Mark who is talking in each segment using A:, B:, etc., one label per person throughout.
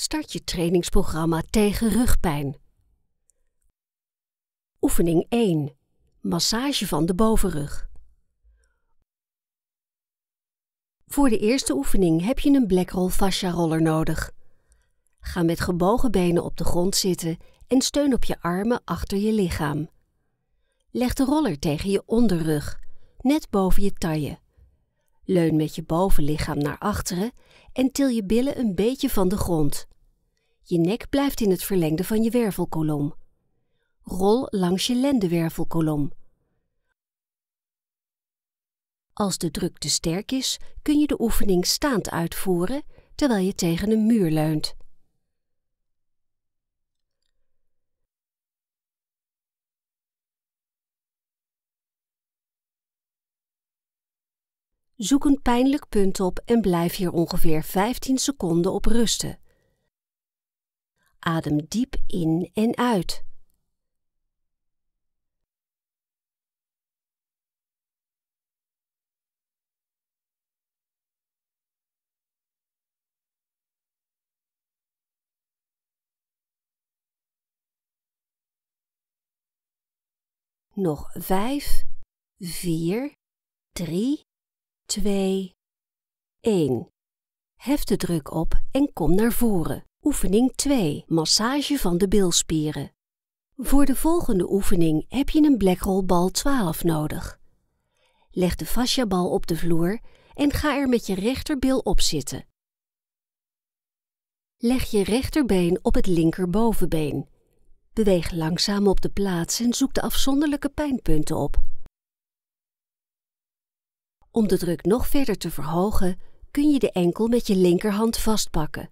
A: Start je trainingsprogramma tegen rugpijn. Oefening 1. Massage van de bovenrug. Voor de eerste oefening heb je een blackroll fascia roller nodig. Ga met gebogen benen op de grond zitten en steun op je armen achter je lichaam. Leg de roller tegen je onderrug, net boven je taille. Leun met je bovenlichaam naar achteren en til je billen een beetje van de grond. Je nek blijft in het verlengde van je wervelkolom. Rol langs je lendenwervelkolom. Als de druk te sterk is, kun je de oefening staand uitvoeren terwijl je tegen een muur leunt. Zoek een pijnlijk punt op en blijf hier ongeveer 15 seconden op rusten. Adem diep in en uit. Nog vijf, vier, drie, twee, één. Hef de druk op en kom naar voren. Oefening 2. Massage van de bilspieren. Voor de volgende oefening heb je een blackrollbal 12 nodig. Leg de fasciabal op de vloer en ga er met je rechterbil op zitten. Leg je rechterbeen op het linkerbovenbeen. Beweeg langzaam op de plaats en zoek de afzonderlijke pijnpunten op. Om de druk nog verder te verhogen, kun je de enkel met je linkerhand vastpakken.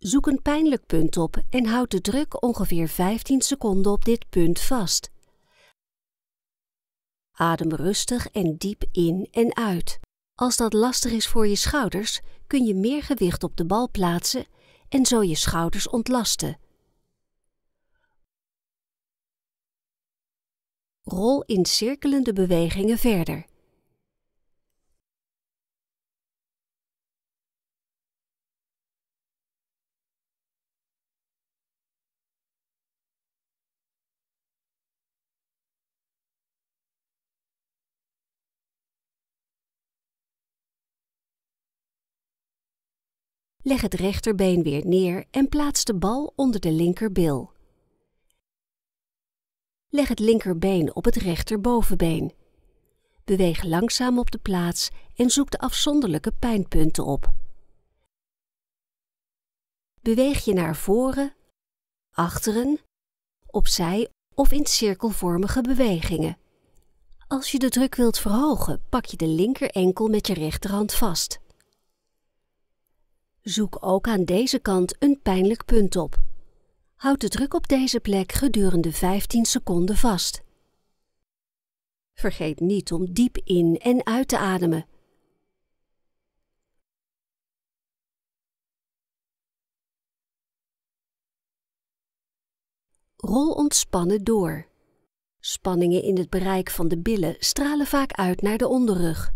A: Zoek een pijnlijk punt op en houd de druk ongeveer 15 seconden op dit punt vast. Adem rustig en diep in en uit. Als dat lastig is voor je schouders, kun je meer gewicht op de bal plaatsen en zo je schouders ontlasten. Rol in cirkelende bewegingen verder. Leg het rechterbeen weer neer en plaats de bal onder de linkerbil. Leg het linkerbeen op het rechterbovenbeen. Beweeg langzaam op de plaats en zoek de afzonderlijke pijnpunten op. Beweeg je naar voren, achteren, opzij of in cirkelvormige bewegingen. Als je de druk wilt verhogen, pak je de linker enkel met je rechterhand vast. Zoek ook aan deze kant een pijnlijk punt op. Houd de druk op deze plek gedurende 15 seconden vast. Vergeet niet om diep in en uit te ademen. Rol ontspannen door. Spanningen in het bereik van de billen stralen vaak uit naar de onderrug.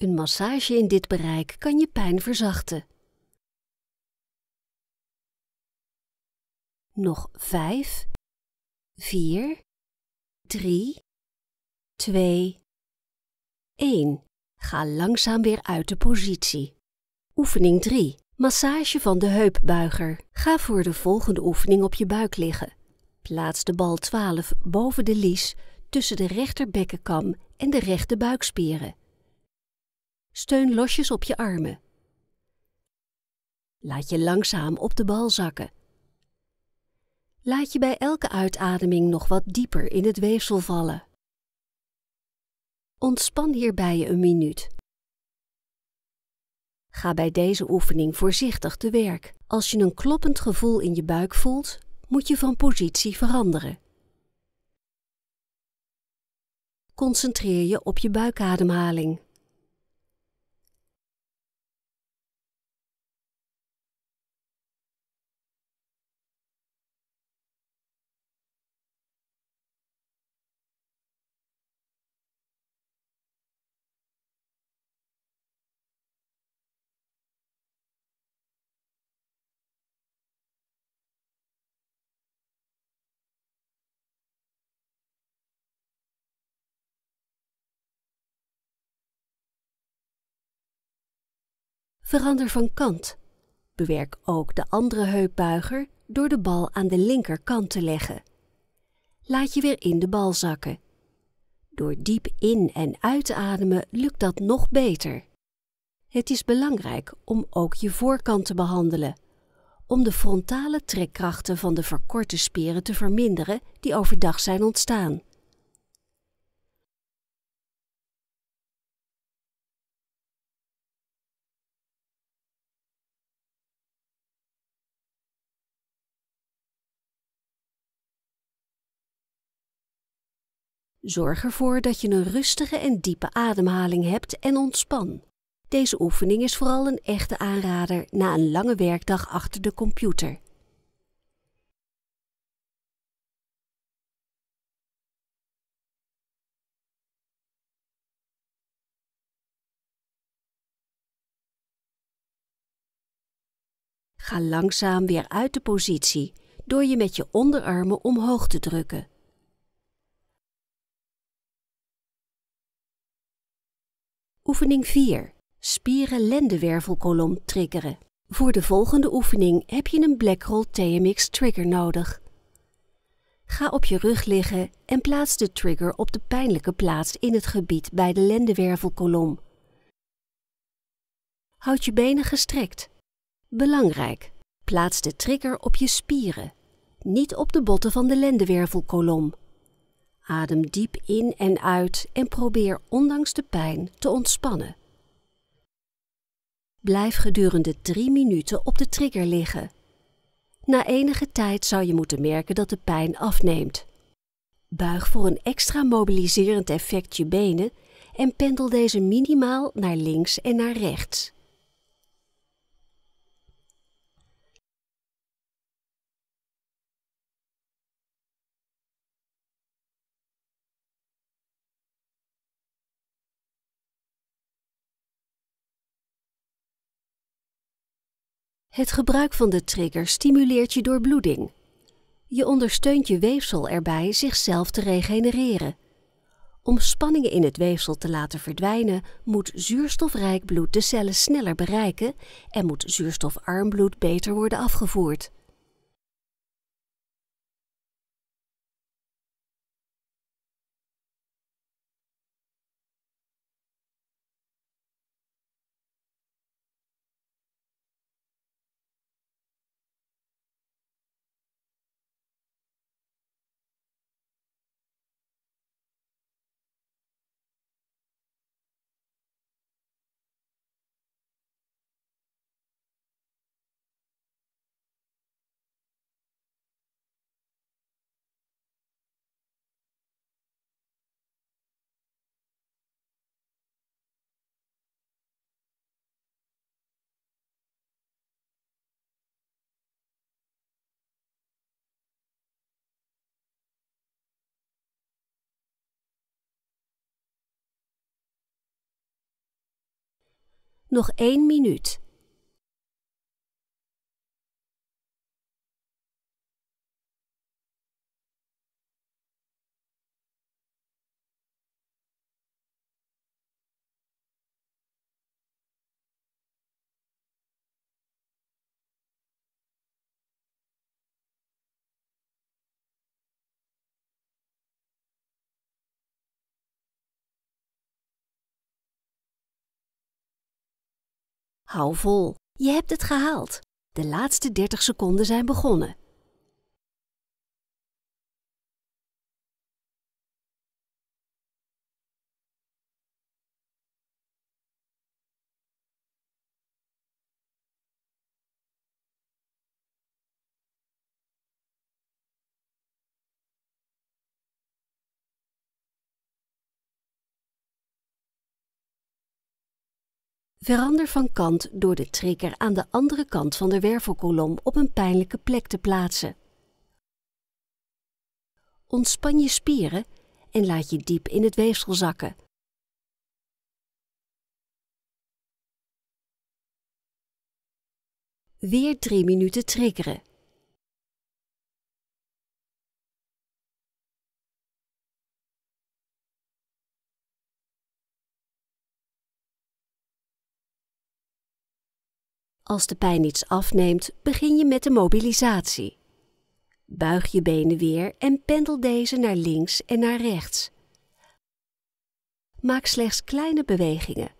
A: Een massage in dit bereik kan je pijn verzachten. Nog 5, 4, 3, 2, 1. Ga langzaam weer uit de positie. Oefening 3. Massage van de heupbuiger. Ga voor de volgende oefening op je buik liggen. Plaats de bal 12 boven de lies tussen de rechterbekkenkam en de rechte buikspieren steun losjes op je armen. Laat je langzaam op de bal zakken. Laat je bij elke uitademing nog wat dieper in het weefsel vallen. Ontspan hierbij een minuut. Ga bij deze oefening voorzichtig te werk. Als je een kloppend gevoel in je buik voelt, moet je van positie veranderen. Concentreer je op je buikademhaling. Verander van kant. Bewerk ook de andere heupbuiger door de bal aan de linkerkant te leggen. Laat je weer in de bal zakken. Door diep in en uit te ademen lukt dat nog beter. Het is belangrijk om ook je voorkant te behandelen, om de frontale trekkrachten van de verkorte spieren te verminderen die overdag zijn ontstaan. Zorg ervoor dat je een rustige en diepe ademhaling hebt en ontspan. Deze oefening is vooral een echte aanrader na een lange werkdag achter de computer. Ga langzaam weer uit de positie door je met je onderarmen omhoog te drukken. Oefening 4. Spieren lendenwervelkolom triggeren. Voor de volgende oefening heb je een Blackroll TMX trigger nodig. Ga op je rug liggen en plaats de trigger op de pijnlijke plaats in het gebied bij de lendenwervelkolom. Houd je benen gestrekt. Belangrijk, plaats de trigger op je spieren, niet op de botten van de lendenwervelkolom. Adem diep in en uit en probeer ondanks de pijn te ontspannen. Blijf gedurende 3 minuten op de trigger liggen. Na enige tijd zou je moeten merken dat de pijn afneemt. Buig voor een extra mobiliserend effect je benen en pendel deze minimaal naar links en naar rechts. Het gebruik van de trigger stimuleert je doorbloeding. Je ondersteunt je weefsel erbij zichzelf te regenereren. Om spanningen in het weefsel te laten verdwijnen, moet zuurstofrijk bloed de cellen sneller bereiken en moet zuurstofarm bloed beter worden afgevoerd. nog één minuut. Hou vol, je hebt het gehaald. De laatste 30 seconden zijn begonnen. Verander van kant door de trigger aan de andere kant van de wervelkolom op een pijnlijke plek te plaatsen. Ontspan je spieren en laat je diep in het weefsel zakken. Weer 3 minuten triggeren. Als de pijn iets afneemt, begin je met de mobilisatie. Buig je benen weer en pendel deze naar links en naar rechts. Maak slechts kleine bewegingen.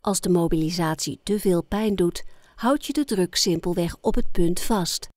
A: Als de mobilisatie te veel pijn doet, houd je de druk simpelweg op het punt vast.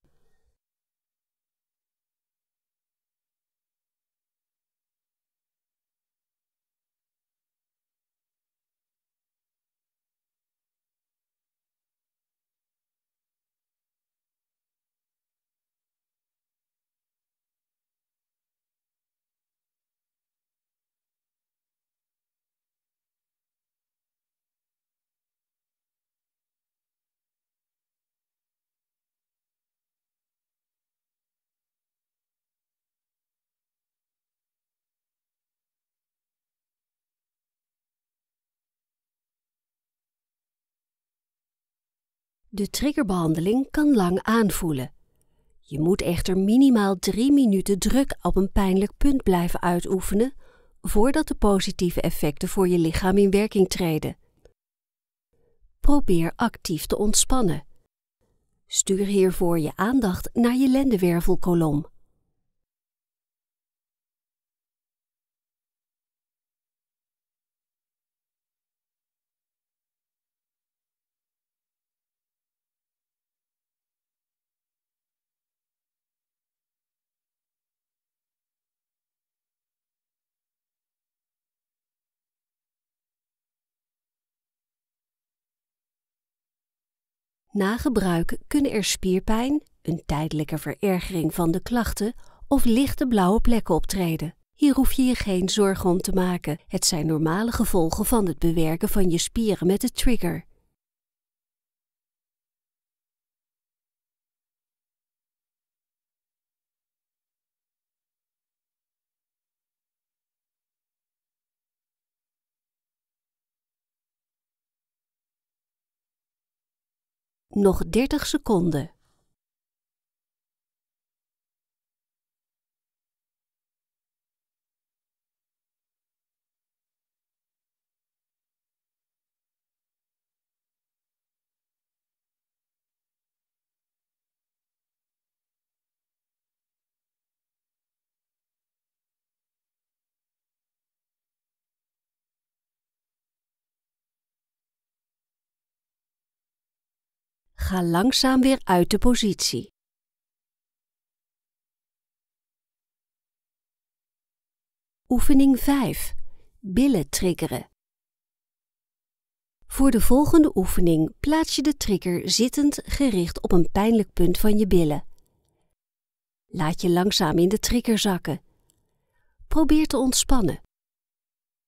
A: De triggerbehandeling kan lang aanvoelen. Je moet echter minimaal drie minuten druk op een pijnlijk punt blijven uitoefenen voordat de positieve effecten voor je lichaam in werking treden. Probeer actief te ontspannen. Stuur hiervoor je aandacht naar je lendenwervelkolom. Na gebruik kunnen er spierpijn, een tijdelijke verergering van de klachten of lichte blauwe plekken optreden. Hier hoef je je geen zorgen om te maken. Het zijn normale gevolgen van het bewerken van je spieren met de trigger. Nog 30 seconden. ga langzaam weer uit de positie. Oefening 5. Billen triggeren. Voor de volgende oefening plaats je de trigger zittend gericht op een pijnlijk punt van je billen. Laat je langzaam in de trigger zakken. Probeer te ontspannen.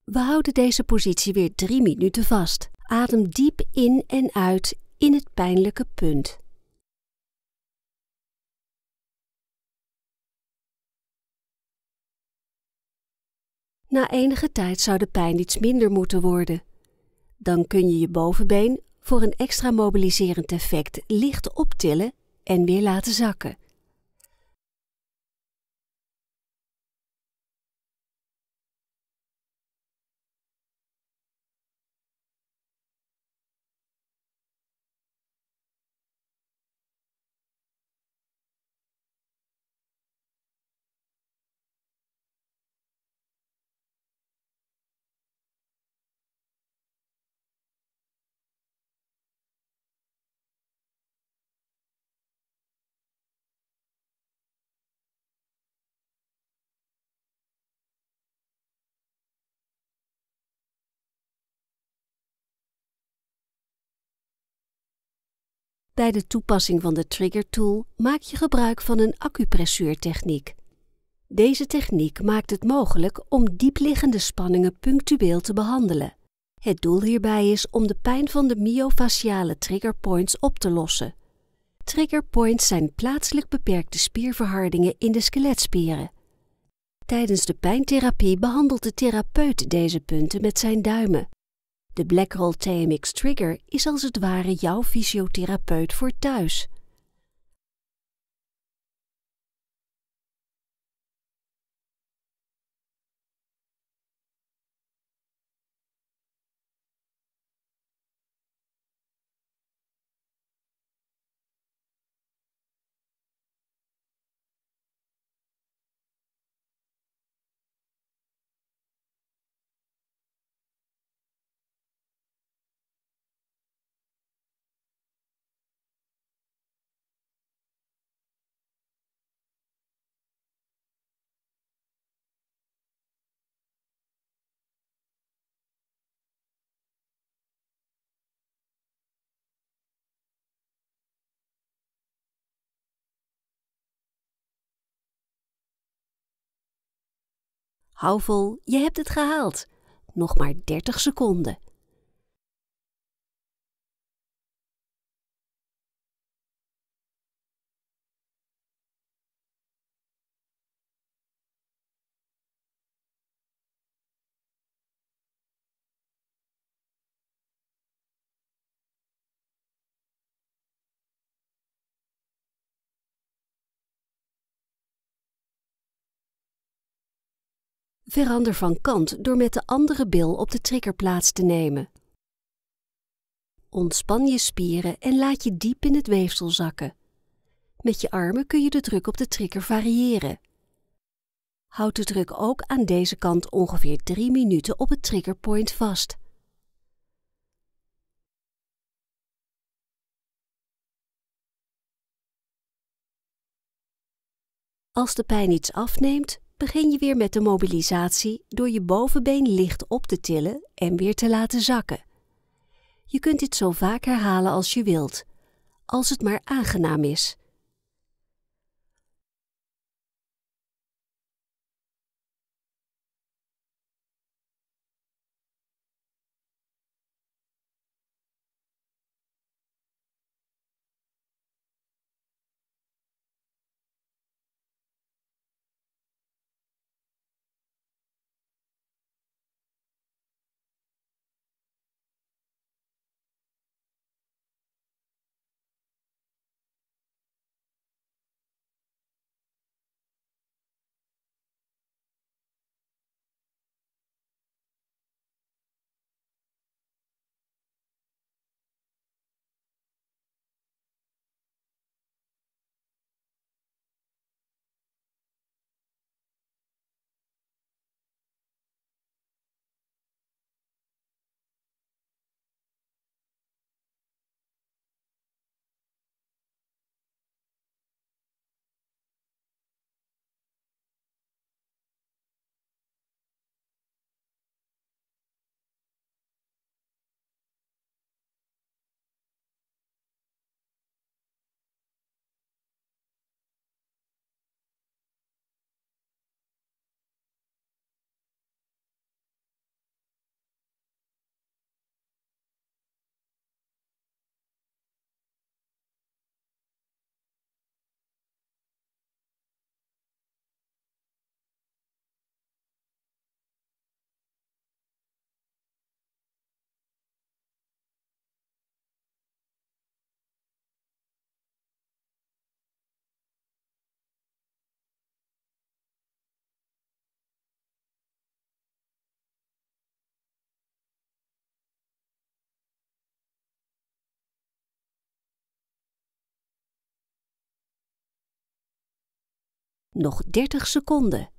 A: We houden deze positie weer 3 minuten vast. Adem diep in en uit in het pijnlijke punt. Na enige tijd zou de pijn iets minder moeten worden. Dan kun je je bovenbeen voor een extra mobiliserend effect licht optillen en weer laten zakken. Bij de toepassing van de trigger tool maak je gebruik van een acupressuurtechniek. Deze techniek maakt het mogelijk om diepliggende spanningen punctueel te behandelen. Het doel hierbij is om de pijn van de myofasciale triggerpoints op te lossen. Triggerpoints zijn plaatselijk beperkte spierverhardingen in de skeletspieren. Tijdens de pijntherapie behandelt de therapeut deze punten met zijn duimen, de Blackroll TMX Trigger is als het ware jouw fysiotherapeut voor thuis. Hou vol, je hebt het gehaald. Nog maar 30 seconden. Verander van kant door met de andere bil op de trigger plaats te nemen. Ontspan je spieren en laat je diep in het weefsel zakken. Met je armen kun je de druk op de trigger variëren. Houd de druk ook aan deze kant ongeveer 3 minuten op het triggerpoint vast. Als de pijn iets afneemt, begin je weer met de mobilisatie door je bovenbeen licht op te tillen en weer te laten zakken. Je kunt dit zo vaak herhalen als je wilt, als het maar aangenaam is. Nog 30 seconden.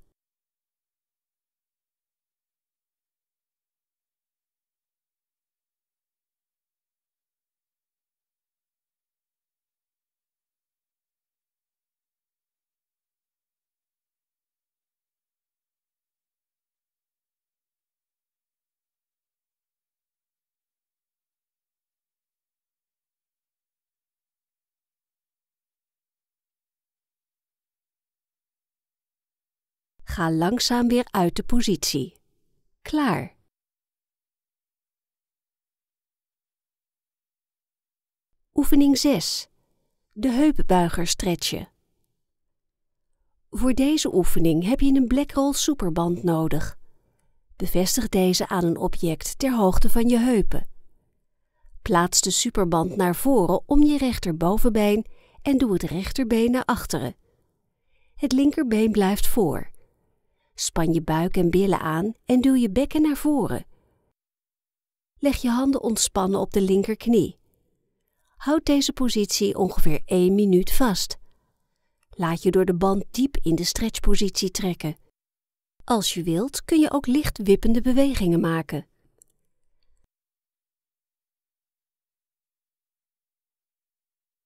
A: Ga langzaam weer uit de positie. Klaar. Oefening 6. De heupbuiger stretchen. Voor deze oefening heb je een Blackroll superband nodig. Bevestig deze aan een object ter hoogte van je heupen. Plaats de superband naar voren om je rechterbovenbeen en doe het rechterbeen naar achteren. Het linkerbeen blijft voor. Span je buik en billen aan en duw je bekken naar voren. Leg je handen ontspannen op de linkerknie. Houd deze positie ongeveer 1 minuut vast. Laat je door de band diep in de stretchpositie trekken. Als je wilt kun je ook licht wippende bewegingen maken.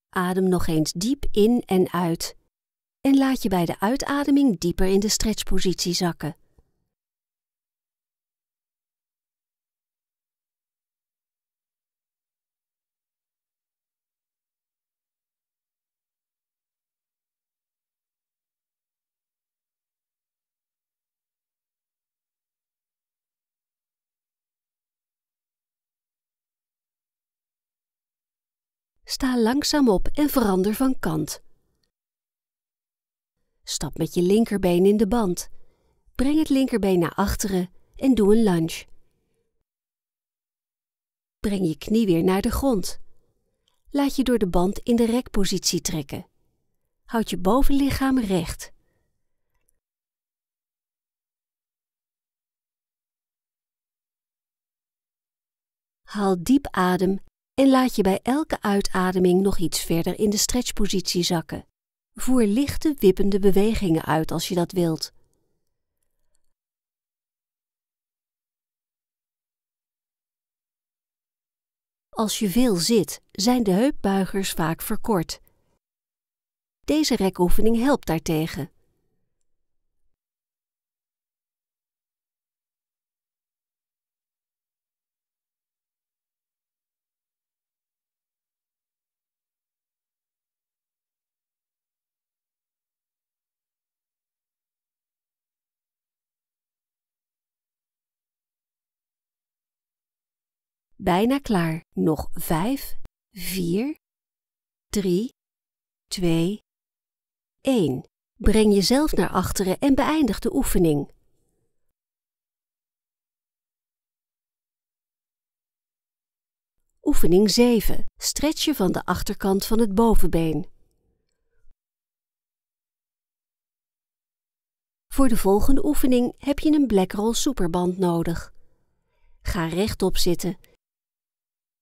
A: Adem nog eens diep in en uit en laat je bij de uitademing dieper in de stretchpositie zakken. Sta langzaam op en verander van kant. Stap met je linkerbeen in de band. Breng het linkerbeen naar achteren en doe een lunge. Breng je knie weer naar de grond. Laat je door de band in de rekpositie trekken. Houd je bovenlichaam recht. Haal diep adem en laat je bij elke uitademing nog iets verder in de stretchpositie zakken. Voer lichte wippende bewegingen uit als je dat wilt. Als je veel zit, zijn de heupbuigers vaak verkort. Deze rekoefening helpt daartegen. bijna klaar. Nog 5, 4, 3, 2, 1. Breng jezelf naar achteren en beëindig de oefening. Oefening 7. je van de achterkant van het bovenbeen. Voor de volgende oefening heb je een blackroll superband nodig. Ga rechtop zitten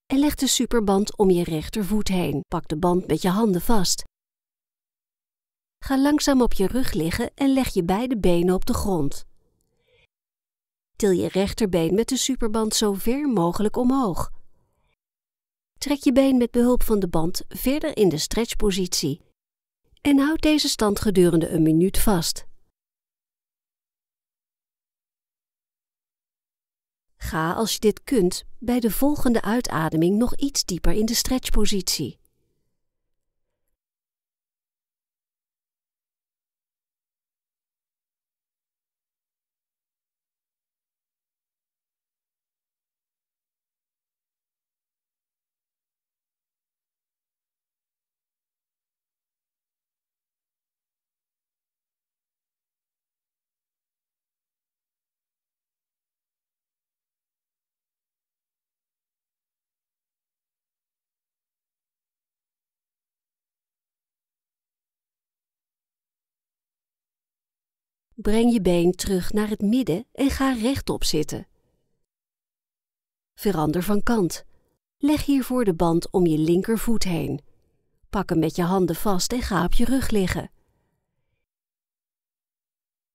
A: en leg de superband om je rechtervoet heen. Pak de band met je handen vast. Ga langzaam op je rug liggen en leg je beide benen op de grond. Til je rechterbeen met de superband zo ver mogelijk omhoog. Trek je been met behulp van de band verder in de stretchpositie en houd deze stand gedurende een minuut vast. Ga, als je dit kunt, bij de volgende uitademing nog iets dieper in de stretchpositie. Breng je been terug naar het midden en ga rechtop zitten. Verander van kant. Leg hiervoor de band om je linkervoet heen. Pak hem met je handen vast en ga op je rug liggen.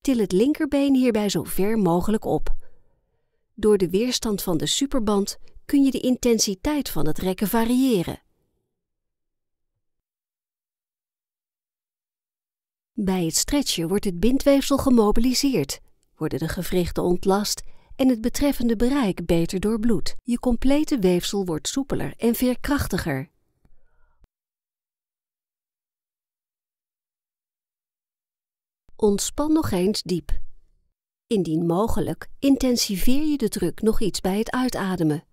A: Til het linkerbeen hierbij zo ver mogelijk op. Door de weerstand van de superband kun je de intensiteit van het rekken variëren. Bij het stretchen wordt het bindweefsel gemobiliseerd, worden de gewrichten ontlast en het betreffende bereik beter doorbloed. Je complete weefsel wordt soepeler en veerkrachtiger. Ontspan nog eens diep. Indien mogelijk, intensiveer je de druk nog iets bij het uitademen.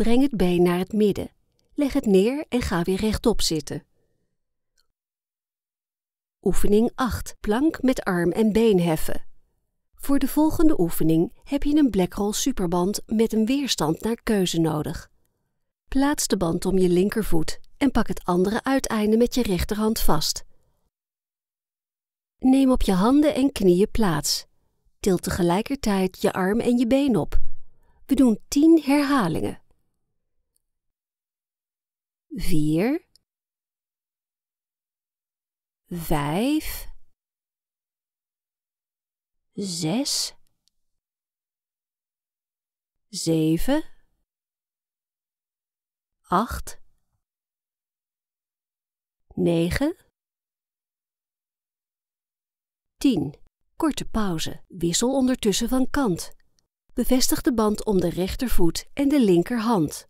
A: Breng het been naar het midden. Leg het neer en ga weer rechtop zitten. Oefening 8. Plank met arm en been heffen. Voor de volgende oefening heb je een blackroll superband met een weerstand naar keuze nodig. Plaats de band om je linkervoet en pak het andere uiteinde met je rechterhand vast. Neem op je handen en knieën plaats. Til tegelijkertijd je arm en je been op. We doen 10 herhalingen vier, vijf, zes, zeven, acht, negen, tien. Korte pauze. Wissel ondertussen van kant. Bevestig de band om de rechtervoet en de linkerhand.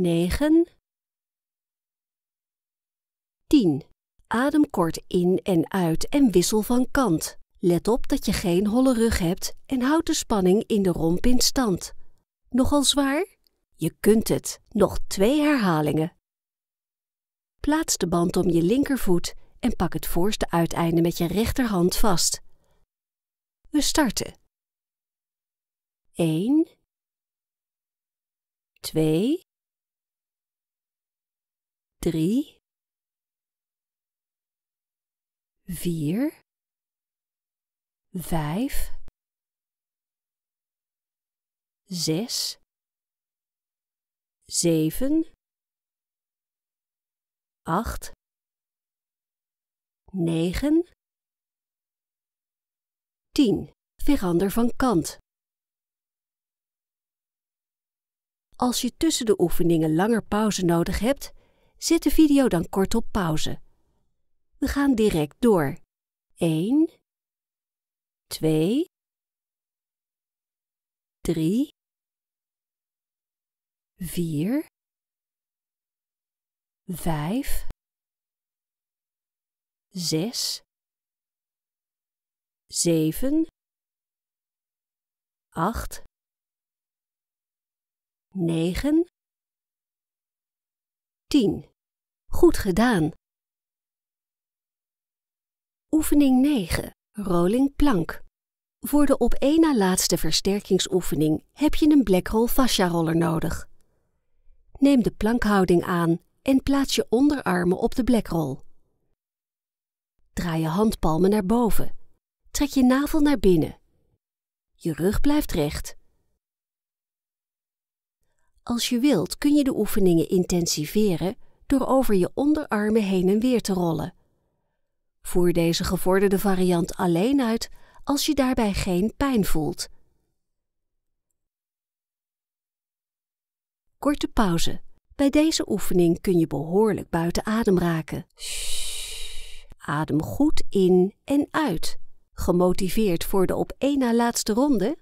A: 9, 10. Adem kort in en uit en wissel van kant. Let op dat je geen holle rug hebt en houd de spanning in de romp in stand. Nogal zwaar? Je kunt het. Nog twee herhalingen. Plaats de band om je linkervoet en pak het voorste uiteinde met je rechterhand vast. We starten. 1 2 drie, vier, vijf, zes, zeven, acht, negen, tien. Verander van kant. Als je tussen de oefeningen langer pauze nodig hebt, Zet de video dan kort op pauze. We gaan direct door. 1, 2, 3, 4, 5, 6, 7, 8, 9, 10. Goed gedaan. Oefening 9. Rolling plank. Voor de op één na laatste versterkingsoefening heb je een blackroll fascia roller nodig. Neem de plankhouding aan en plaats je onderarmen op de blackroll. Draai je handpalmen naar boven. Trek je navel naar binnen. Je rug blijft recht. Als je wilt kun je de oefeningen intensiveren door over je onderarmen heen en weer te rollen. Voer deze gevorderde variant alleen uit als je daarbij geen pijn voelt. Korte pauze. Bij deze oefening kun je behoorlijk buiten adem raken. Adem goed in en uit. Gemotiveerd voor de op één na laatste ronde?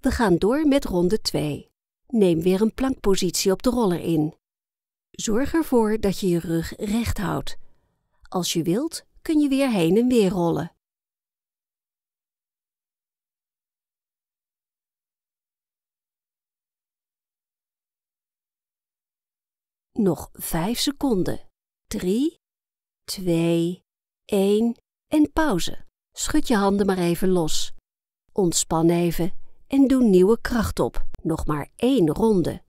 A: We gaan door met ronde 2. Neem weer een plankpositie op de roller in. Zorg ervoor dat je je rug recht houdt. Als je wilt, kun je weer heen en weer rollen. Nog 5 seconden. 3, 2, 1 en pauze. Schud je handen maar even los. Ontspan even en doe nieuwe kracht op nog maar één ronde.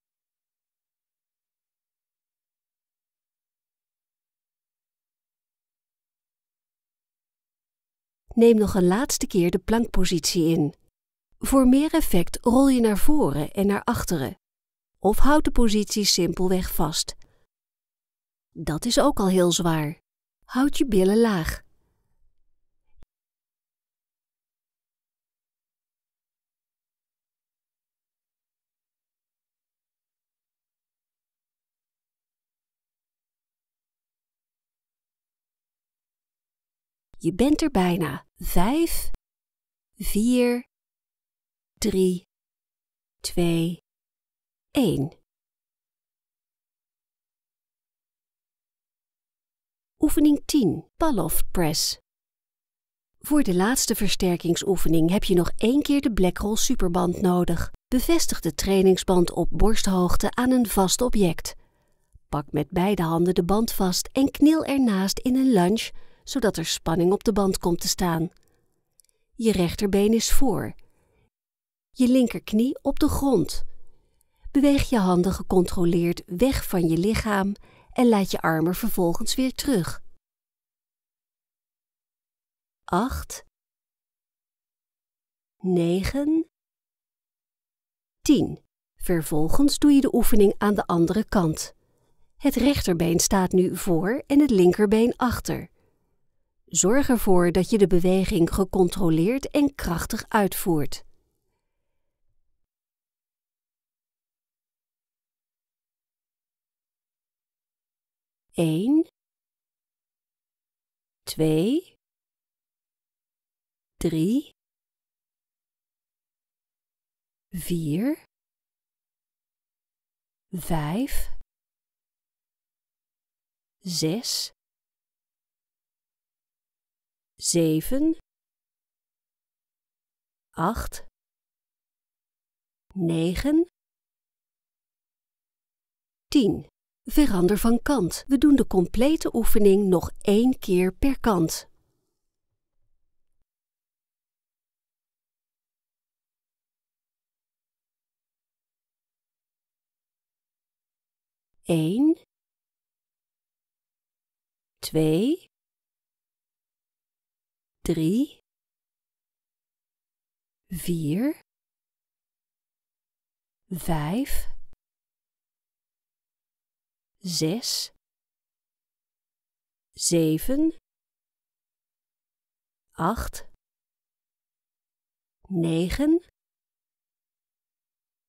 A: Neem nog een laatste keer de plankpositie in. Voor meer effect rol je naar voren en naar achteren. Of houd de positie simpelweg vast. Dat is ook al heel zwaar. Houd je billen laag. Je bent er bijna. 5, 4, 3, 2, 1. Oefening 10. Pallof Press. Voor de laatste versterkingsoefening heb je nog één keer de Blackroll superband nodig. Bevestig de trainingsband op borsthoogte aan een vast object. Pak met beide handen de band vast en kniel ernaast in een lunge zodat er spanning op de band komt te staan. Je rechterbeen is voor. Je linkerknie op de grond. Beweeg je handen gecontroleerd weg van je lichaam en laat je armen vervolgens weer terug. 8 9 10 Vervolgens doe je de oefening aan de andere kant. Het rechterbeen staat nu voor en het linkerbeen achter. Zorg ervoor dat je de beweging gecontroleerd en krachtig uitvoert. Eén, twee, drie, vier, vijf, zes, zeven, acht, negen, tien. Verander van kant. We doen de complete oefening nog één keer per kant. Eén, twee, drie, vier, vijf, zes, zeven, acht, negen,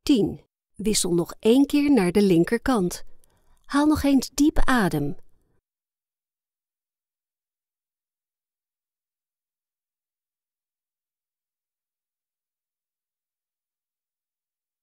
A: tien. Wissel nog één keer naar de linkerkant. Haal nog eens diep adem.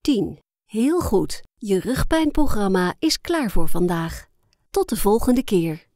A: 10. Heel goed, je rugpijnprogramma is klaar voor vandaag. Tot de volgende keer.